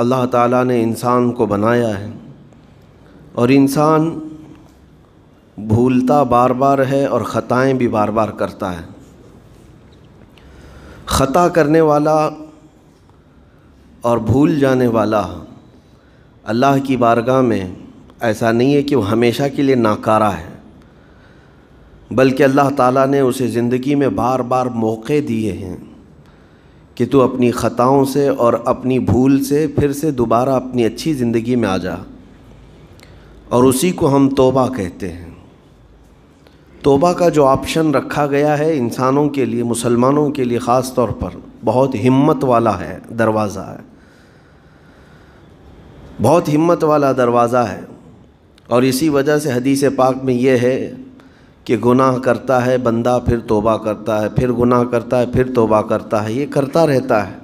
अल्लाह ताला ने इंसान को बनाया है और इंसान भूलता बार बार है और ख़ताएँ भी बार बार करता है ख़ता करने वाला और भूल जाने वाला अल्लाह की बारगाह में ऐसा नहीं है कि वो हमेशा के लिए नाकारा है बल्कि अल्लाह ताला ने उसे ज़िंदगी में बार बार मौक़े दिए हैं कि तू अपनी ख़ताओं से और अपनी भूल से फिर से दोबारा अपनी अच्छी ज़िंदगी में आ जा और उसी को हम तोबा कहते हैं तोबा का जो ऑप्शन रखा गया है इंसानों के लिए मुसलमानों के लिए ख़ास तौर पर बहुत हिम्मत वाला है दरवाज़ा है बहुत हिम्मत वाला दरवाज़ा है और इसी वजह से हदीस पाक में यह है कि गुनाह करता है बंदा फिर तोबा करता है फिर गुनाह करता है फिर तोबा करता है ये करता रहता है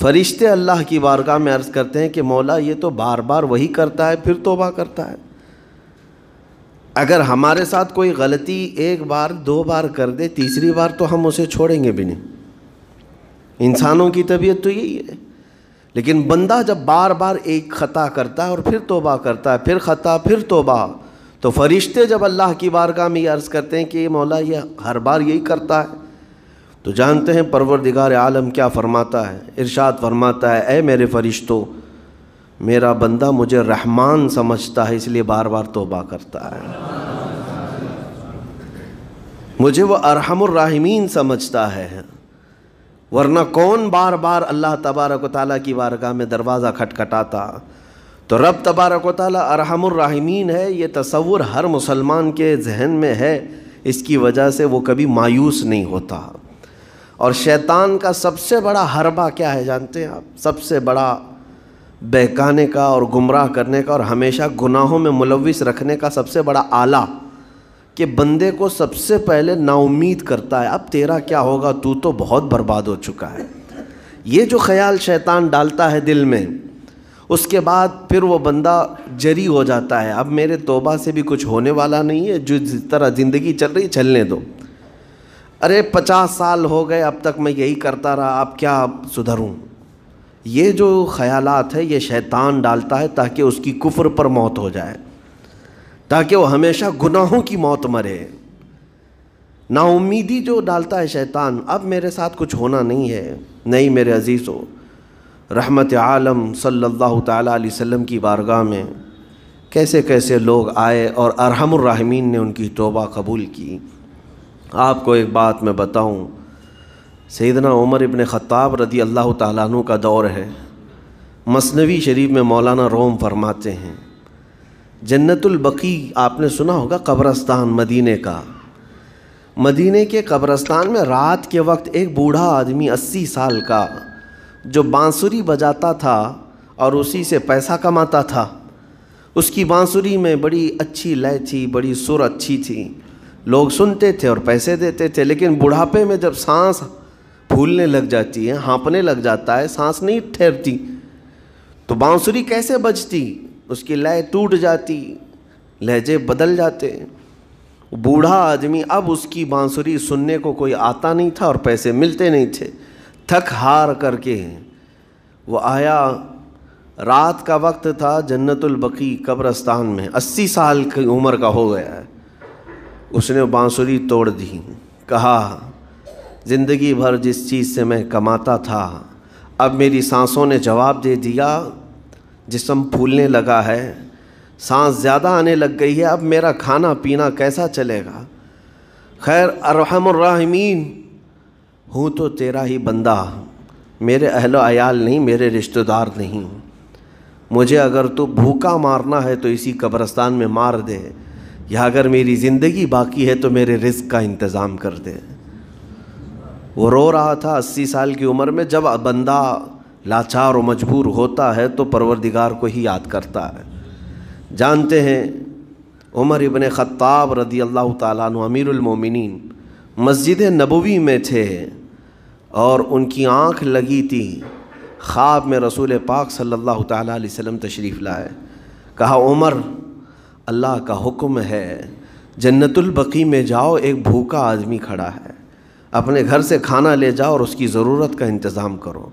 फरिश्ते अल्लाह की बारगाह में अर्ज़ करते हैं कि मौला ये तो बार बार वही करता है फिर तोबा करता है अगर हमारे साथ कोई गलती एक बार दो बार कर दे तीसरी बार तो हम उसे छोड़ेंगे भी नहीं इंसानों की तबीयत तो यही है लेकिन बंदा जब बार बार एक खता करता है और फिर तोबा करता है फिर खता फिर तोबा तो फरिश्ते जब अल्लाह की बारगाह में अर्ज़ करते हैं कि ये मौला ये हर बार यही करता है तो जानते हैं परवरदिगार आलम क्या फ़रमाता है इरशाद फरमाता है ए मेरे फ़रिश्तों मेरा बंदा मुझे रहमान समझता है इसलिए बार बार तोबा करता है मुझे वो अरहमराहिमीन समझता है वरना कौन बार बार अल्लाह तबारक ताली की बारगाह में दरवाज़ा खटखटाता तो रब तबारक वालमीन है ये तस्वुर हर मुसलमान के जहन में है इसकी वजह से वो कभी मायूस नहीं होता और शैतान का सबसे बड़ा हरबा क्या है जानते हैं आप सबसे बड़ा बहकाने का और गुमराह करने का और हमेशा गुनाहों में मुलविस रखने का सबसे बड़ा आला कि बंदे को सबसे पहले नाउमीद करता है अब तेरा क्या होगा तू तो बहुत बर्बाद हो चुका है ये जो ख्याल शैतान डालता है दिल में उसके बाद फिर वो बंदा जरी हो जाता है अब मेरे तोबा से भी कुछ होने वाला नहीं है जो जिस तरह ज़िंदगी चल रही चलने दो अरे पचास साल हो गए अब तक मैं यही करता रहा अब क्या सुधरूँ ये जो ख्यालात है ये शैतान डालता है ताकि उसकी कुफर पर मौत हो जाए ताकि वो हमेशा गुनाहों की मौत मरे उम्मीदी जो डालता है शैतान अब मेरे साथ कुछ होना नहीं है नहीं मेरे अजीज़ हो रहमत आलम सल्लल्लाहु ताला अलैहि वसल्लम की बारगाह में कैसे कैसे लोग आए और अरहमरहमीन ने उनकी तोबा कबूल की आपको एक बात मैं बताऊं सैदना उमर इबन ख़त्ताब रदी अल्लाह तु का दौर है मसनवी शरीफ में मौलाना रोम फरमाते हैं जन्नतुलबकी आपने सुना होगा कब्रस्तान मदीने का मदीने के कब्रस्तान में रात के वक्त एक बूढ़ा आदमी अस्सी साल का जो बांसुरी बजाता था और उसी से पैसा कमाता था उसकी बांसुरी में बड़ी अच्छी लय थी बड़ी सुर अच्छी थी लोग सुनते थे और पैसे देते थे लेकिन बुढ़ापे में जब सांस फूलने लग जाती है हाँपने लग जाता है सांस नहीं ठहरती तो बांसुरी कैसे बजती उसकी लय टूट जाती लहजे बदल जाते बूढ़ा आदमी अब उसकी बांसुरी सुनने को कोई आता नहीं था और पैसे मिलते नहीं थे थक हार करके वो आया रात का वक्त था जन्नतुल बकी कब्रस्तान में अस्सी साल की उम्र का हो गया है उसने बांसुरी तोड़ दी कहा ज़िंदगी भर जिस चीज़ से मैं कमाता था अब मेरी सांसों ने जवाब दे दिया जिसम फूलने लगा है सांस ज़्यादा आने लग गई है अब मेरा खाना पीना कैसा चलेगा खैर अरहमर्राहमीन हूँ तो तेरा ही बंदा मेरे अहल अयाल नहीं मेरे रिश्तेदार नहीं मुझे अगर तो भूखा मारना है तो इसी कब्रस्तान में मार दे या अगर मेरी ज़िंदगी बाकी है तो मेरे रिस्क का इंतज़ाम कर दे वो रो रहा था अस्सी साल की उम्र में जब बंदा लाचार और मजबूर होता है तो परवरदिगार को ही याद करता है जानते हैं उमर इबन ख़ाब रदी अल्लाह तमीरमिन मस्जिद नबवी में थे और उनकी आँख लगी थी ख्वाब में रसूल पाक सल्लल्लाहु अलैहि वसल्लम तशरीफ़ लाए कहा उमर अल्लाह का हुक्म है जन्नतुलबकी में जाओ एक भूखा आदमी खड़ा है अपने घर से खाना ले जाओ और उसकी ज़रूरत का इंतज़ाम करो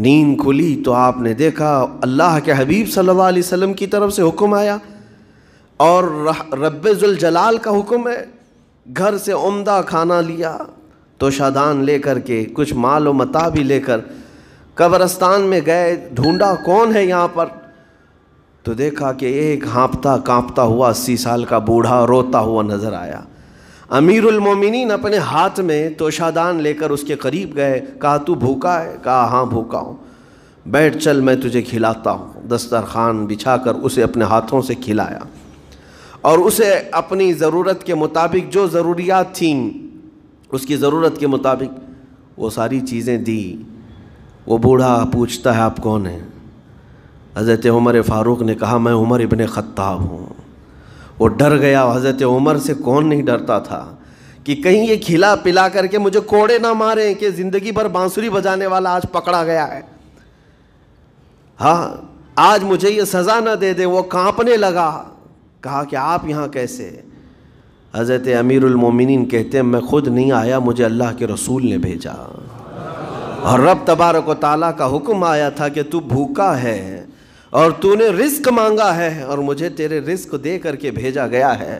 नींद खुली तो आपने देखा अल्लाह के हबीब सल्लल्लाहु अलैहि वसल्लम की तरफ से हुक्म आया और रब्बुल जलाल का हुक्म है घर से उम्दा खाना लिया तोशादान लेकर के कुछ माल व मता भी लेकर कब्रस्तान में गए ढूंढा कौन है यहाँ पर तो देखा कि एक हाँपता कांपता हुआ अस्सी साल का बूढ़ा रोता हुआ नज़र आया अमीरुल मोमिनीन अपने हाथ में तोशादान लेकर उसके करीब गए कहा तू भूखा है कहा हाँ भूखा हूँ बैठ चल मैं तुझे खिलाता हूँ दस्तरखान बिछा कर उसे अपने हाथों से खिलाया और उसे अपनी ज़रूरत के मुताबिक जो ज़रूरियात थीं उसकी ज़रूरत के मुताबिक वो सारी चीज़ें दी वो बूढ़ा पूछता है आप कौन हैं हज़रत उमर फ़ारूक ने कहा मैं उमर इबन ख़त्ताब हूँ वो डर गया हज़रत उमर से कौन नहीं डरता था कि कहीं ये खिला पिला करके मुझे कोड़े ना मारें कि ज़िंदगी भर बांसुरी बजाने वाला आज पकड़ा गया है हाँ आज मुझे ये सज़ा ना दे दे वो कांपने लगा कहा कि आप यहाँ कैसे हज़रत अमीरमिन कहते हैं मैं ख़ुद नहीं आया मुझे अल्लाह के रसूल ने भेजा और रब तबारक ताला का हुक्म आया था कि तू भूखा है और तूने रिस्क मांगा है और मुझे तेरे रिस्क दे करके भेजा गया है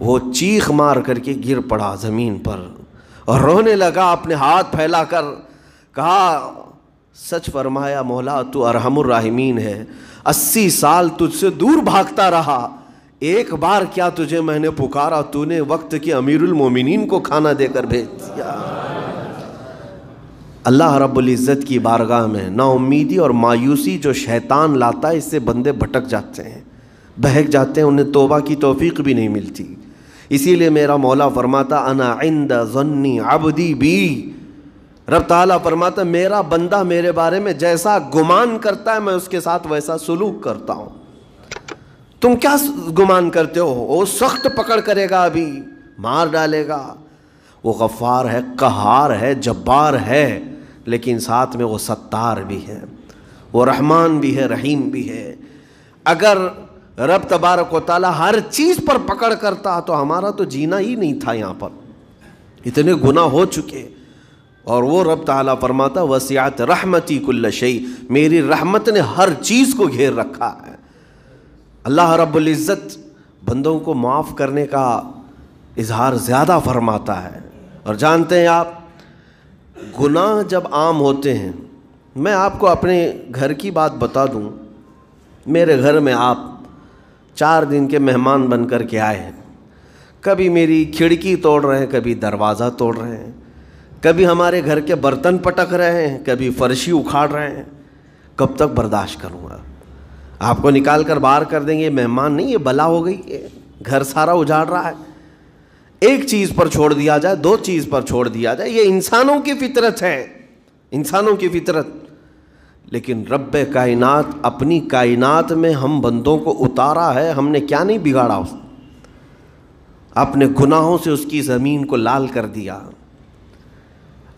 वो चीख मार करके गिर पड़ा ज़मीन पर और रोने लगा अपने हाथ फैला कर कहा सच फरमाया मौला तू अरहमर्राहमीन है अस्सी साल तुझसे दूर भागता रहा एक बार क्या तुझे मैंने पुकारा तूने वक्त के अमीरुल मोमिनीन को खाना देकर भेज दिया अल्लाह इज़्ज़त की बारगाह में नाउमीदी और मायूसी जो शैतान लाता है इससे बंदे भटक जाते हैं बहक जाते हैं उन्हें तोबा की तोफ़ीक भी नहीं मिलती इसीलिए मेरा मौला फरमाता अना इंद जन्नी अबदी बी रब ताला फरमाता मेरा बंदा मेरे बारे में जैसा गुमान करता है मैं उसके साथ वैसा सलूक करता हूँ तुम क्या गुमान करते हो वो सख्त पकड़ करेगा अभी मार डालेगा वो गफ़ार है कहार है जब्बार है लेकिन साथ में वो सत्तार भी है वो रहमान भी है रहीम भी है अगर रब तबारक वाली हर चीज़ पर पकड़ करता तो हमारा तो जीना ही नहीं था यहाँ पर इतने गुना हो चुके और वो रब ताला फरमाता वसियात रहमती कुल्ल शई मेरी रहमत ने हर चीज़ को घेर रखा है अल्लाह रब्ज़त बंदों को माफ़ करने का इजहार ज़्यादा फरमाता है और जानते हैं आप गुनाह जब आम होते हैं मैं आपको अपने घर की बात बता दूं मेरे घर में आप चार दिन के मेहमान बन कर के आए हैं कभी मेरी खिड़की तोड़ रहे हैं कभी दरवाज़ा तोड़ रहे हैं कभी हमारे घर के बर्तन पटक रहे हैं कभी फर्शी उखाड़ रहे हैं कब तक बर्दाश्त करूँगा आपको निकाल कर बाहर कर देंगे मेहमान नहीं ये बला हो गई है घर सारा उजाड़ रहा है एक चीज़ पर छोड़ दिया जाए दो चीज़ पर छोड़ दिया जाए ये इंसानों की फितरत है इंसानों की फितरत लेकिन रब कायनात अपनी कायनात में हम बंदों को उतारा है हमने क्या नहीं बिगाड़ा उस अपने गुनाहों से उसकी ज़मीन को लाल कर दिया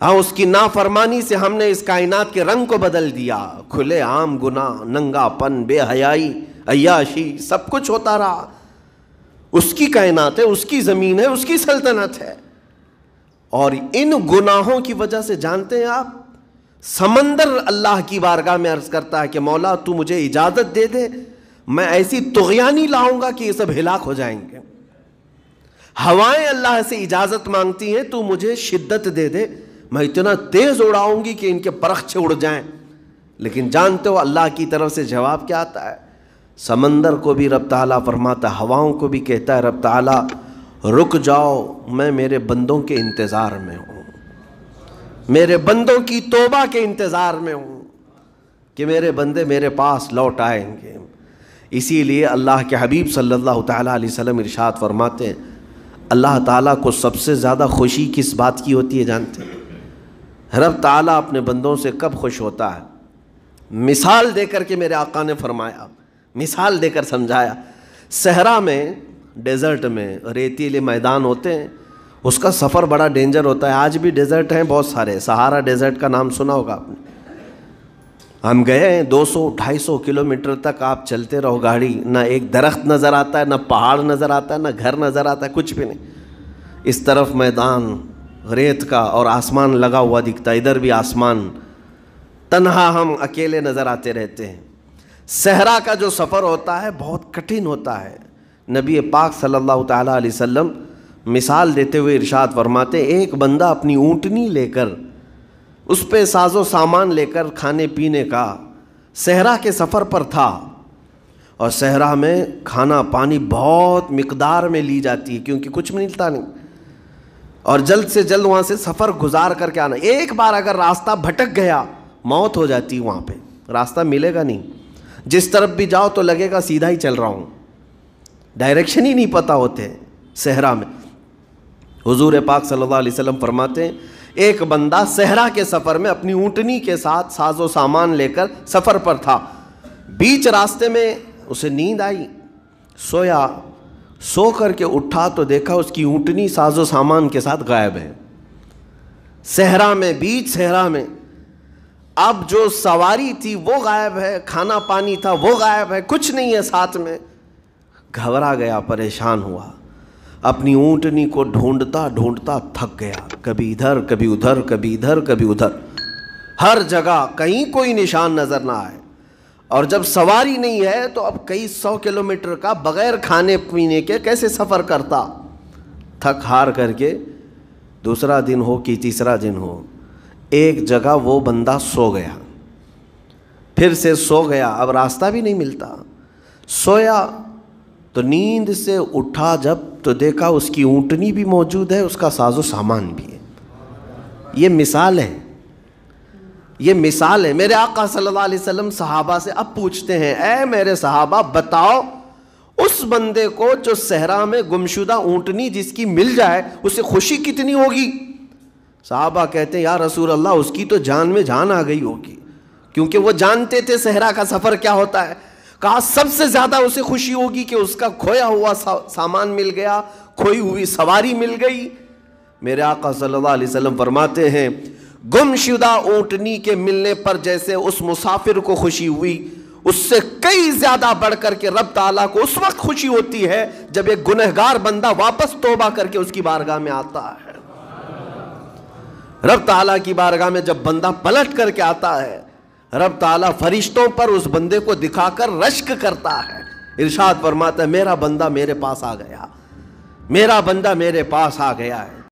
हाँ उसकी नाफरमानी से हमने इस कायनात के रंग को बदल दिया खुले आम गुना नंगापन बेहयाई अयाशी सब कुछ होता रहा उसकी कायनात है उसकी ज़मीन है उसकी सल्तनत है और इन गुनाहों की वजह से जानते हैं आप समंदर अल्लाह की बारगाह में अर्ज़ करता है कि मौला तू मुझे इजाज़त दे दे मैं ऐसी तुगयानी लाऊंगा कि ये सब हिलाक हो जाएंगे हवाएं अल्लाह से इजाज़त मांगती हैं तू मुझे शिद्दत दे दे मैं इतना तेज़ उड़ाऊंगी कि इनके परख्छे उड़ जाएं लेकिन जानते हो अल्लाह की तरफ से जवाब क्या आता है समंदर को भी रब ताला फरमाता हवाओं को भी कहता है रब ताला रुक जाओ मैं मेरे बंदों के इंतज़ार में हूँ मेरे बंदों की तोबा के इंतज़ार में हूँ कि मेरे बंदे मेरे पास लौट आएंगे इसीलिए अल्लाह के हबीब सल्लल्लाहु अलैहि वसल्लम इरशाद फरमाते हैं अल्लाह ताला को सबसे ज़्यादा खुशी किस बात की होती है जानते हैं रब ताला अपने बंदों से कब खुश होता है मिसाल देकर के मेरे आका ने फरमाया मिसाल देकर समझाया सहरा में डेजर्ट में रेतीले मैदान होते हैं उसका सफ़र बड़ा डेंजर होता है आज भी डेजर्ट हैं बहुत सारे सहारा डेजर्ट का नाम सुना होगा आपने हम गए हैं 200-250 किलोमीटर तक आप चलते रहो गाड़ी ना एक दरख्त नज़र आता है ना पहाड़ नज़र आता है ना घर नज़र आता है कुछ भी नहीं इस तरफ मैदान रेत का और आसमान लगा हुआ दिखता है इधर भी आसमान तन्हा हम अकेले नज़र आते रहते हैं सहरा का जो सफ़र होता है बहुत कठिन होता है नबी पाक सल्लल्लाहु अलैहि वसल्लम मिसाल देते हुए इरशाद फरमाते एक बंदा अपनी ऊँटनी लेकर उस पर साजो सामान लेकर खाने पीने का सहरा के सफ़र पर था और सहरा में खाना पानी बहुत मकदार में ली जाती है क्योंकि कुछ मिलता नहीं और जल्द से जल्द वहां से सफ़र गुजार करके आना एक बार अगर रास्ता भटक गया मौत हो जाती वहां पे रास्ता मिलेगा नहीं जिस तरफ भी जाओ तो लगेगा सीधा ही चल रहा हूं डायरेक्शन ही नहीं पता होते सहरा में हुजूर पाक सल्लल्लाहु अलैहि वसल्लम फरमाते हैं एक बंदा सहरा के सफ़र में अपनी ऊँटनी के साथ साजो सामान लेकर सफ़र पर था बीच रास्ते में उसे नींद आई सोया सो करके उठा तो देखा उसकी ऊँटनी साजो सामान के साथ गायब है सहरा में बीच सहरा में अब जो सवारी थी वो गायब है खाना पानी था वो गायब है कुछ नहीं है साथ में घबरा गया परेशान हुआ अपनी ऊँटनी को ढूंढता ढूंढता थक गया कभी इधर कभी उधर कभी इधर कभी उधर हर जगह कहीं कोई निशान नज़र ना आए और जब सवारी नहीं है तो अब कई सौ किलोमीटर का बगैर खाने पीने के कैसे सफ़र करता थक हार करके दूसरा दिन हो कि तीसरा दिन हो एक जगह वो बंदा सो गया फिर से सो गया अब रास्ता भी नहीं मिलता सोया तो नींद से उठा जब तो देखा उसकी ऊँटनी भी मौजूद है उसका साजो सामान भी है ये मिसाल है ये मिसाल है मेरे आका सल्लल्लाहु अलैहि वसल्लम सहाबा से अब पूछते हैं ऐ मेरे सहाबा बताओ उस बंदे को जो सहरा में गुमशुदा ऊँटनी जिसकी मिल जाए उसे खुशी कितनी होगी साहबा कहते हैं यार रसूल अल्लाह उसकी तो जान में जान आ गई होगी क्योंकि वो जानते थे सहरा का सफ़र क्या होता है कहा सबसे ज़्यादा उसे खुशी होगी कि उसका खोया हुआ सा, सामान मिल गया खोई हुई सवारी मिल गई मेरे आका सल्लल्लाहु अलैहि वसल्लम फरमाते हैं गुमशुदा ऊटनी के मिलने पर जैसे उस मुसाफिर को खुशी हुई उससे कई ज़्यादा बढ़ करके के रब ताला को उस वक्त खुशी होती है जब एक गुनहगार बंदा वापस तोबा करके उसकी बारगाह में आता है रब ताला की बारगाह में जब बंदा पलट करके आता है रब ताला फरिश्तों पर उस बंदे को दिखाकर रश्क करता है इरशाद फरमाता है मेरा बंदा मेरे पास आ गया मेरा बंदा मेरे पास आ गया है